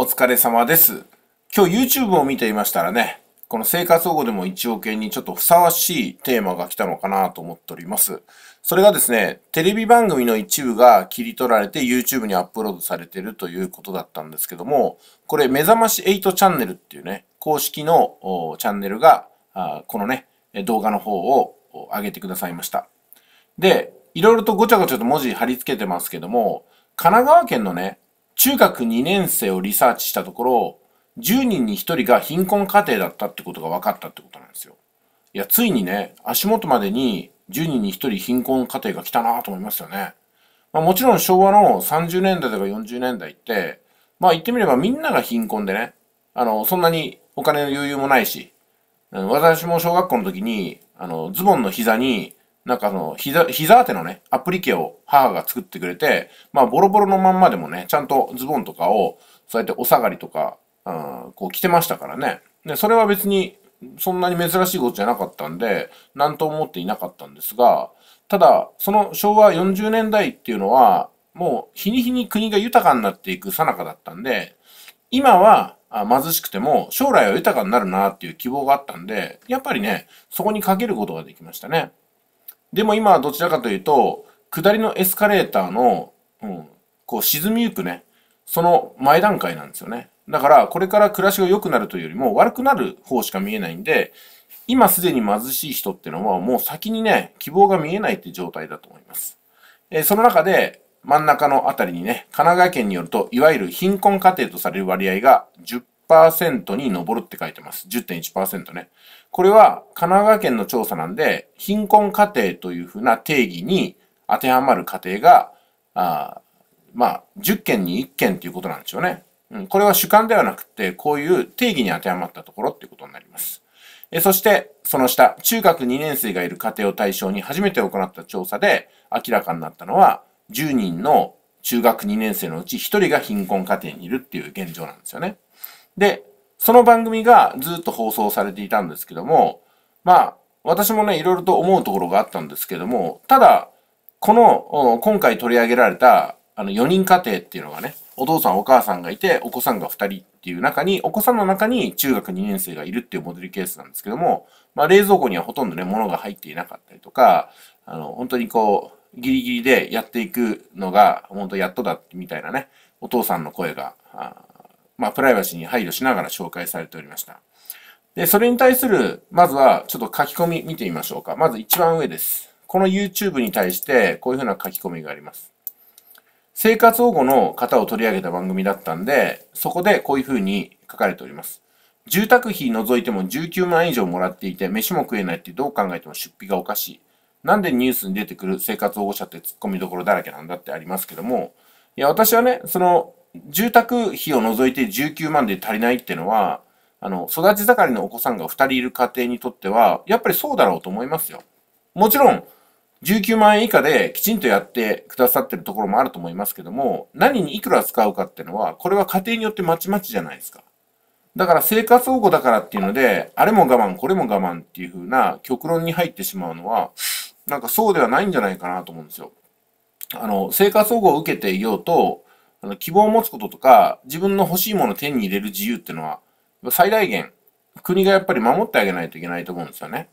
お疲れ様です。今日 YouTube を見ていましたらね、この生活保護でも1億円にちょっとふさわしいテーマが来たのかなと思っております。それがですね、テレビ番組の一部が切り取られて YouTube にアップロードされてるということだったんですけども、これ目覚まし8チャンネルっていうね、公式のチャンネルが、このね、動画の方を上げてくださいました。で、いろいろとごちゃごちゃと文字貼り付けてますけども、神奈川県のね、中学2年生をリサーチしたところ、10人に1人が貧困家庭だったってことが分かったってことなんですよ。いや、ついにね、足元までに10人に1人貧困家庭が来たなと思いますよね。まあ、もちろん昭和の30年代とか40年代って、まあ言ってみればみんなが貧困でね、あの、そんなにお金の余裕もないし、私も小学校の時に、あの、ズボンの膝になんかあの、膝、膝当てのね、アプリケを母が作ってくれて、まあボロボロのまんまでもね、ちゃんとズボンとかを、そうやってお下がりとか、うん、こう着てましたからね。で、それは別に、そんなに珍しいことじゃなかったんで、なんと思っていなかったんですが、ただ、その昭和40年代っていうのは、もう日に日に国が豊かになっていく最中だったんで、今は貧しくても将来は豊かになるなっていう希望があったんで、やっぱりね、そこにかけることができましたね。でも今はどちらかというと、下りのエスカレーターの、うん、こう沈みゆくね、その前段階なんですよね。だから、これから暮らしが良くなるというよりも悪くなる方しか見えないんで、今すでに貧しい人っていうのはもう先にね、希望が見えないって状態だと思います。えー、その中で、真ん中のあたりにね、神奈川県によると、いわゆる貧困家庭とされる割合が10 10%に上るって書いてます。10.1%ね。これは神奈川県の調査なんで、貧困家庭というふうな定義に当てはまる家庭が、あまあ、10件に1件ということなんでしょうね。うん、これは主観ではなくて、こういう定義に当てはまったところっていうことになります。えそして、その下、中学2年生がいる家庭を対象に初めて行った調査で明らかになったのは、10人の中学2年生のうち1人が貧困家庭にいるっていう現状なんですよね。で、その番組がずっと放送されていたんですけども、まあ、私もね、いろいろと思うところがあったんですけども、ただ、この、今回取り上げられた、あの、4人家庭っていうのがね、お父さんお母さんがいて、お子さんが2人っていう中に、お子さんの中に中学2年生がいるっていうモデルケースなんですけども、まあ、冷蔵庫にはほとんどね、物が入っていなかったりとか、あの、本当にこう、ギリギリでやっていくのが、本当やっとだみたいなね、お父さんの声が、まあ、プライバシーに配慮しながら紹介されておりました。で、それに対する、まずはちょっと書き込み見てみましょうか。まず一番上です。この YouTube に対してこういうふうな書き込みがあります。生活保護の方を取り上げた番組だったんで、そこでこういうふうに書かれております。住宅費除いても19万円以上もらっていて、飯も食えないってどう考えても出費がおかしい。なんでニュースに出てくる生活保護者って突っ込みどころだらけなんだってありますけども、いや、私はね、その住宅費を除いて19万で足りないっていうのは、あの、育ち盛りのお子さんが2人いる家庭にとっては、やっぱりそうだろうと思いますよ。もちろん、19万円以下できちんとやってくださってるところもあると思いますけども、何にいくら使うかっていうのは、これは家庭によってまちまちじゃないですか。だから生活保護だからっていうので、あれも我慢、これも我慢っていう風な極論に入ってしまうのは、なんかそうではないんじゃないかなと思うんですよ。あの、生活保護を受けていようと、あの、希望を持つこととか、自分の欲しいものを手に入れる自由っていうのは、最大限、国がやっぱり守ってあげないといけないと思うんですよね。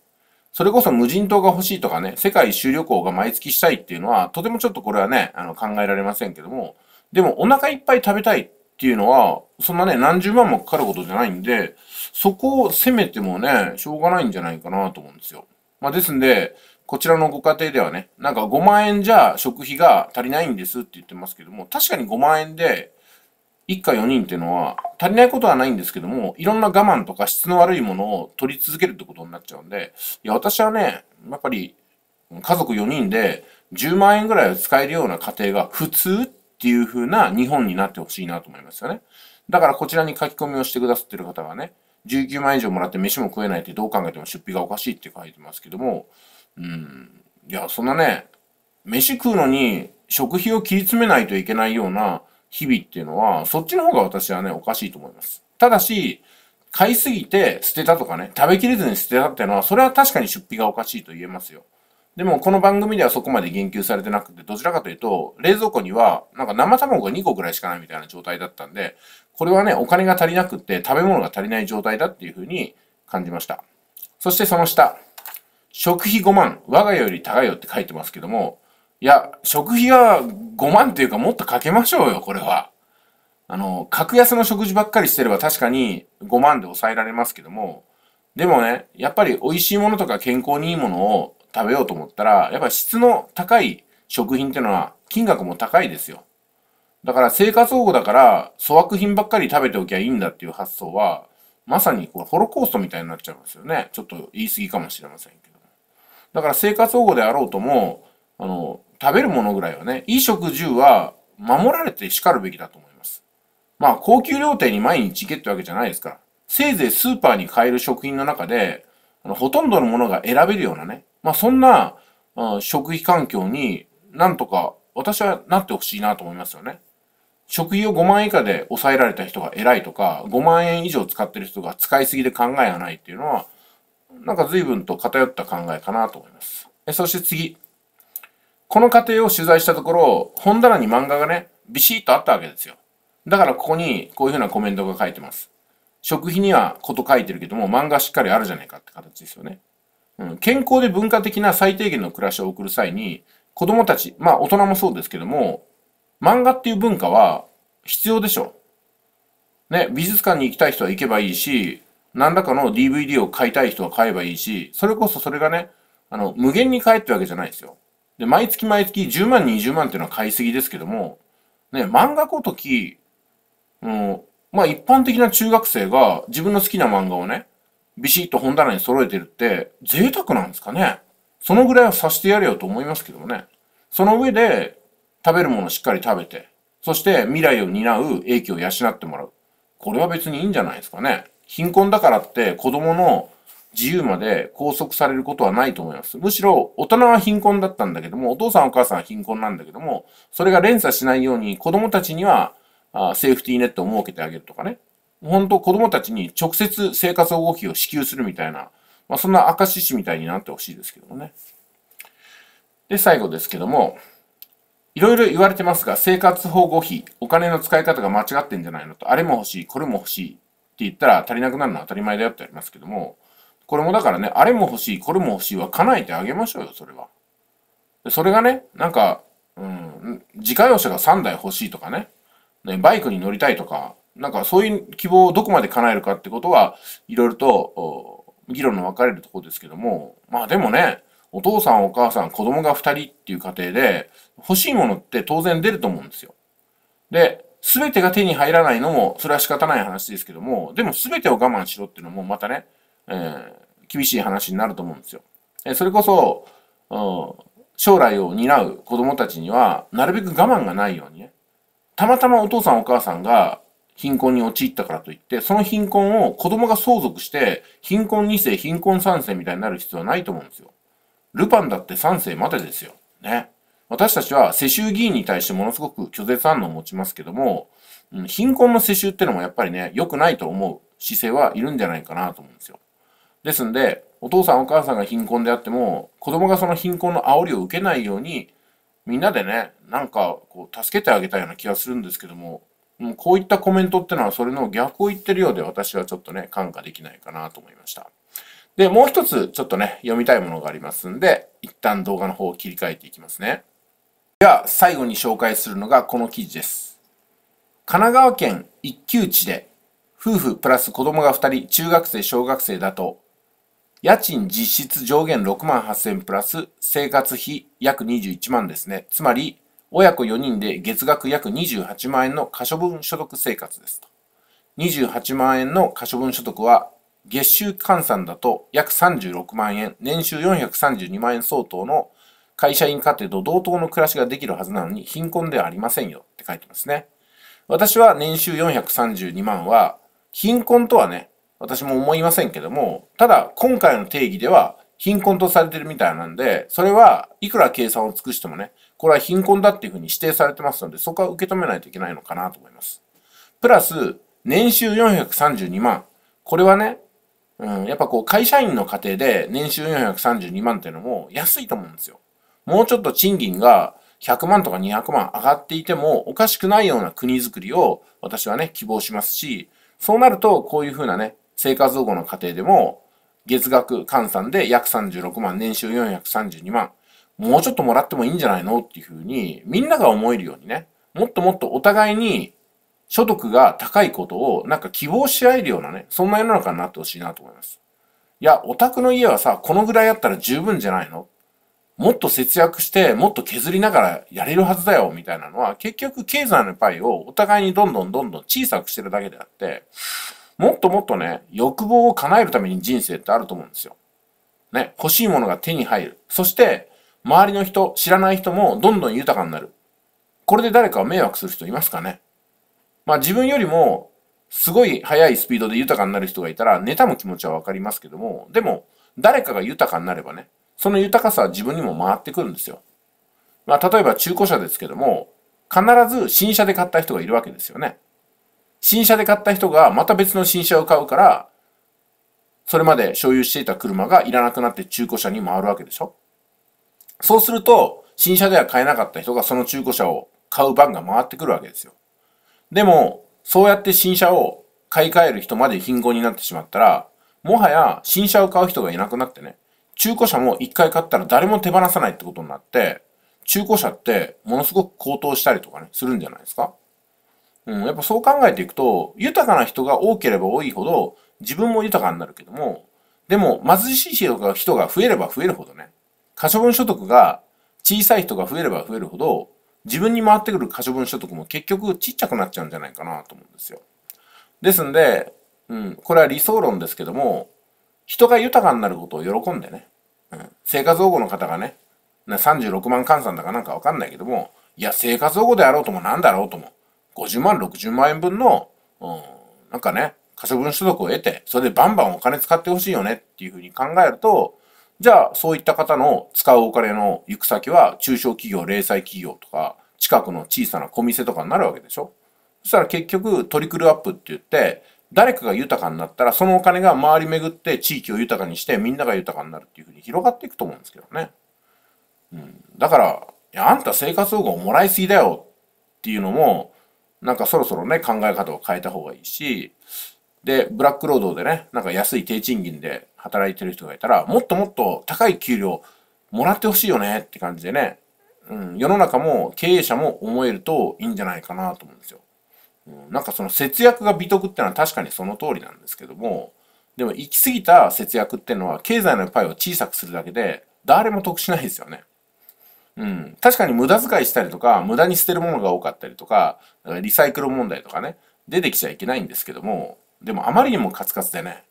それこそ無人島が欲しいとかね、世界一周旅行が毎月したいっていうのは、とてもちょっとこれはね、あの、考えられませんけども、でもお腹いっぱい食べたいっていうのは、そんなね、何十万もかかることじゃないんで、そこを責めてもね、しょうがないんじゃないかなと思うんですよ。まあ、ですんで、こちらのご家庭ではね、なんか5万円じゃ食費が足りないんですって言ってますけども、確かに5万円で一家4人っていうのは足りないことはないんですけども、いろんな我慢とか質の悪いものを取り続けるってことになっちゃうんで、いや、私はね、やっぱり家族4人で10万円ぐらい使えるような家庭が普通っていう風な日本になってほしいなと思いますよね。だからこちらに書き込みをしてくださってる方がね、19万円以上もらって飯も食えないってどう考えても出費がおかしいって書いてますけども、うん。いや、そんなね、飯食うのに食費を切り詰めないといけないような日々っていうのは、そっちの方が私はね、おかしいと思います。ただし、買いすぎて捨てたとかね、食べきれずに捨てたっていうのは、それは確かに出費がおかしいと言えますよ。でも、この番組ではそこまで言及されてなくて、どちらかというと、冷蔵庫には、なんか生卵が2個ぐらいしかないみたいな状態だったんで、これはね、お金が足りなくって、食べ物が足りない状態だっていうふうに感じました。そしてその下。食費5万、我が家より高いよって書いてますけども、いや、食費は5万っていうかもっとかけましょうよ、これは。あの、格安の食事ばっかりしてれば確かに5万で抑えられますけども、でもね、やっぱり美味しいものとか健康にいいものを食べようと思ったら、やっぱ質の高い食品ってのは金額も高いですよ。だから生活保護だから粗悪品ばっかり食べておきゃいいんだっていう発想は、まさにこれホロコーストみたいになっちゃいますよね。ちょっと言い過ぎかもしれませんけど。だから生活保護であろうとも、あの、食べるものぐらいはね、衣食住は守られて叱るべきだと思います。まあ、高級料亭に毎日行けってわけじゃないですから、せいぜいスーパーに買える食品の中で、あのほとんどのものが選べるようなね、まあ、そんな、あ食費環境になんとか私はなってほしいなと思いますよね。食費を5万円以下で抑えられた人が偉いとか、5万円以上使ってる人が使いすぎで考えがないっていうのは、なんか随分と偏った考えかなと思います。えそして次。この過程を取材したところ、本棚に漫画がね、ビシッとあったわけですよ。だからここにこういうふうなコメントが書いてます。食費にはこと書いてるけども、漫画しっかりあるじゃないかって形ですよね。うん、健康で文化的な最低限の暮らしを送る際に、子供たち、まあ大人もそうですけども、漫画っていう文化は必要でしょ。ね、美術館に行きたい人は行けばいいし、何らかの DVD を買いたい人は買えばいいし、それこそそれがね、あの、無限に買えってわけじゃないですよ。で、毎月毎月10万、20万っていうのは買いすぎですけども、ね、漫画ごとき、うん、まあ一般的な中学生が自分の好きな漫画をね、ビシッと本棚に揃えてるって贅沢なんですかね。そのぐらいはさしてやれよと思いますけどもね。その上で食べるものをしっかり食べて、そして未来を担う英気を養ってもらう。これは別にいいんじゃないですかね。貧困だからって子供の自由まで拘束されることはないと思います。むしろ大人は貧困だったんだけども、お父さんお母さんは貧困なんだけども、それが連鎖しないように子供たちにはあセーフティーネットを設けてあげるとかね。本当子供たちに直接生活保護費を支給するみたいな、まあ、そんな明石市みたいになってほしいですけどもね。で、最後ですけども、いろいろ言われてますが、生活保護費、お金の使い方が間違ってんじゃないのと、あれも欲しい、これも欲しいって言ったら足りなくなるのは当たり前だよってありますけども、これもだからね、あれも欲しい、これも欲しいは叶えてあげましょうよ、それは。それがね、なんか、うん、自家用車が3台欲しいとかね、ね、バイクに乗りたいとか、なんかそういう希望をどこまで叶えるかってことは、いろいろと、議論の分かれるところですけども、まあでもね、お父さんお母さん子供が2人っていう家庭で、欲しいものって当然出ると思うんですよ。で、全てが手に入らないのも、それは仕方ない話ですけども、でも全てを我慢しろっていうのもまたね、えー、厳しい話になると思うんですよ。えそれこそ、うん、将来を担う子供たちには、なるべく我慢がないようにね、たまたまお父さんお母さんが貧困に陥ったからといって、その貧困を子供が相続して、貧困2世、貧困3世みたいになる必要はないと思うんですよ。ルパンだって3世までですよ。ね。私たちは世襲議員に対してものすごく拒絶反応を持ちますけども、ん、貧困の世襲ってのもやっぱりね、良くないと思う姿勢はいるんじゃないかなと思うんですよ。ですんで、お父さんお母さんが貧困であっても、子供がその貧困の煽りを受けないように、みんなでね、なんかこう助けてあげたような気がするんですけども、もうこういったコメントってのはそれの逆を言ってるようで私はちょっとね、感化できないかなと思いました。で、もう一つちょっとね、読みたいものがありますんで、一旦動画の方を切り替えていきますね。が最後に紹介するのがこの記事です。神奈川県一級地で夫婦プラス子供が2人、中学生、小学生だと、家賃実質上限6万8000プラス生活費約21万ですね。つまり、親子4人で月額約28万円の可処分所得生活ですと。28万円の可処分所得は、月収換算だと約36万円、年収432万円相当の会社員家庭と同等の暮らしができるはずなのに貧困ではありませんよって書いてますね。私は年収432万は貧困とはね、私も思いませんけども、ただ今回の定義では貧困とされてるみたいなんで、それはいくら計算を尽くしてもね、これは貧困だっていうふうに指定されてますので、そこは受け止めないといけないのかなと思います。プラス、年収432万。これはね、うん、やっぱこう会社員の家庭で年収432万っていうのも安いと思うんですよ。もうちょっと賃金が100万とか200万上がっていてもおかしくないような国づくりを私はね、希望しますし、そうなるとこういうふうなね、生活保護の過程でも月額換算で約36万、年収432万、もうちょっともらってもいいんじゃないのっていうふうにみんなが思えるようにね、もっともっとお互いに所得が高いことをなんか希望し合えるようなね、そんな世の中になってほしいなと思います。いや、お宅の家はさ、このぐらいあったら十分じゃないのもっと節約して、もっと削りながらやれるはずだよ、みたいなのは、結局経済のパイをお互いにどんどんどんどん小さくしてるだけであって、もっともっとね、欲望を叶えるために人生ってあると思うんですよ。ね、欲しいものが手に入る。そして、周りの人、知らない人もどんどん豊かになる。これで誰かを迷惑する人いますかねまあ自分よりも、すごい速いスピードで豊かになる人がいたら、妬む気持ちはわかりますけども、でも、誰かが豊かになればね、その豊かさは自分にも回ってくるんですよ。まあ、例えば中古車ですけども、必ず新車で買った人がいるわけですよね。新車で買った人がまた別の新車を買うから、それまで所有していた車がいらなくなって中古車に回るわけでしょ。そうすると、新車では買えなかった人がその中古車を買う番が回ってくるわけですよ。でも、そうやって新車を買い替える人まで貧困になってしまったら、もはや新車を買う人がいなくなってね、中古車も一回買ったら誰も手放さないってことになって、中古車ってものすごく高騰したりとかね、するんじゃないですかうん、やっぱそう考えていくと、豊かな人が多ければ多いほど、自分も豊かになるけども、でも貧しい人が増えれば増えるほどね、可処分所得が小さい人が増えれば増えるほど、自分に回ってくる可処分所得も結局ちっちゃくなっちゃうんじゃないかなと思うんですよ。ですんで、うん、これは理想論ですけども、人が豊かになることを喜んでね、うん、生活保護の方がね、36万換算だかなんかわかんないけども、いや、生活保護であろうともなんだろうとも、50万、60万円分の、うん、なんかね、可処分所得を得て、それでバンバンお金使ってほしいよねっていうふうに考えると、じゃあ、そういった方の使うお金の行く先は、中小企業、零細企業とか、近くの小さな小店とかになるわけでしょそしたら結局、トリクルアップって言って、誰かが豊かになったら、そのお金が回り巡って地域を豊かにして、みんなが豊かになるっていうふうに広がっていくと思うんですけどね。うん。だから、いや、あんた生活保護をもらいすぎだよっていうのも、なんかそろそろね、考え方を変えた方がいいし、で、ブラック労働でね、なんか安い低賃金で働いてる人がいたら、もっともっと高い給料もらってほしいよねって感じでね、うん、世の中も経営者も思えるといいんじゃないかなと思うんですよ。なんかその節約が美徳ってのは確かにその通りなんですけども、でも行き過ぎた節約ってのは経済のパイを小さくするだけで誰も得しないですよね。うん。確かに無駄遣いしたりとか、無駄に捨てるものが多かったりとか、リサイクル問題とかね、出てきちゃいけないんですけども、でもあまりにもカツカツでね、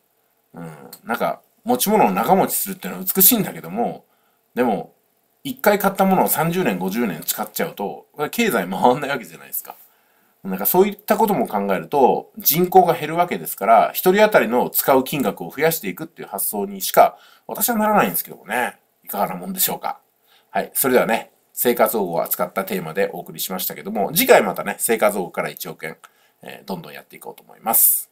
うん、なんか持ち物を長持ちするっていうのは美しいんだけども、でも、一回買ったものを30年、50年使っちゃうと、経済回んないわけじゃないですか。なんかそういったことも考えると、人口が減るわけですから、一人当たりの使う金額を増やしていくっていう発想にしか、私はならないんですけどもね。いかがなもんでしょうか。はい。それではね、生活保護を扱ったテーマでお送りしましたけども、次回またね、生活保護から1億円、えー、どんどんやっていこうと思います。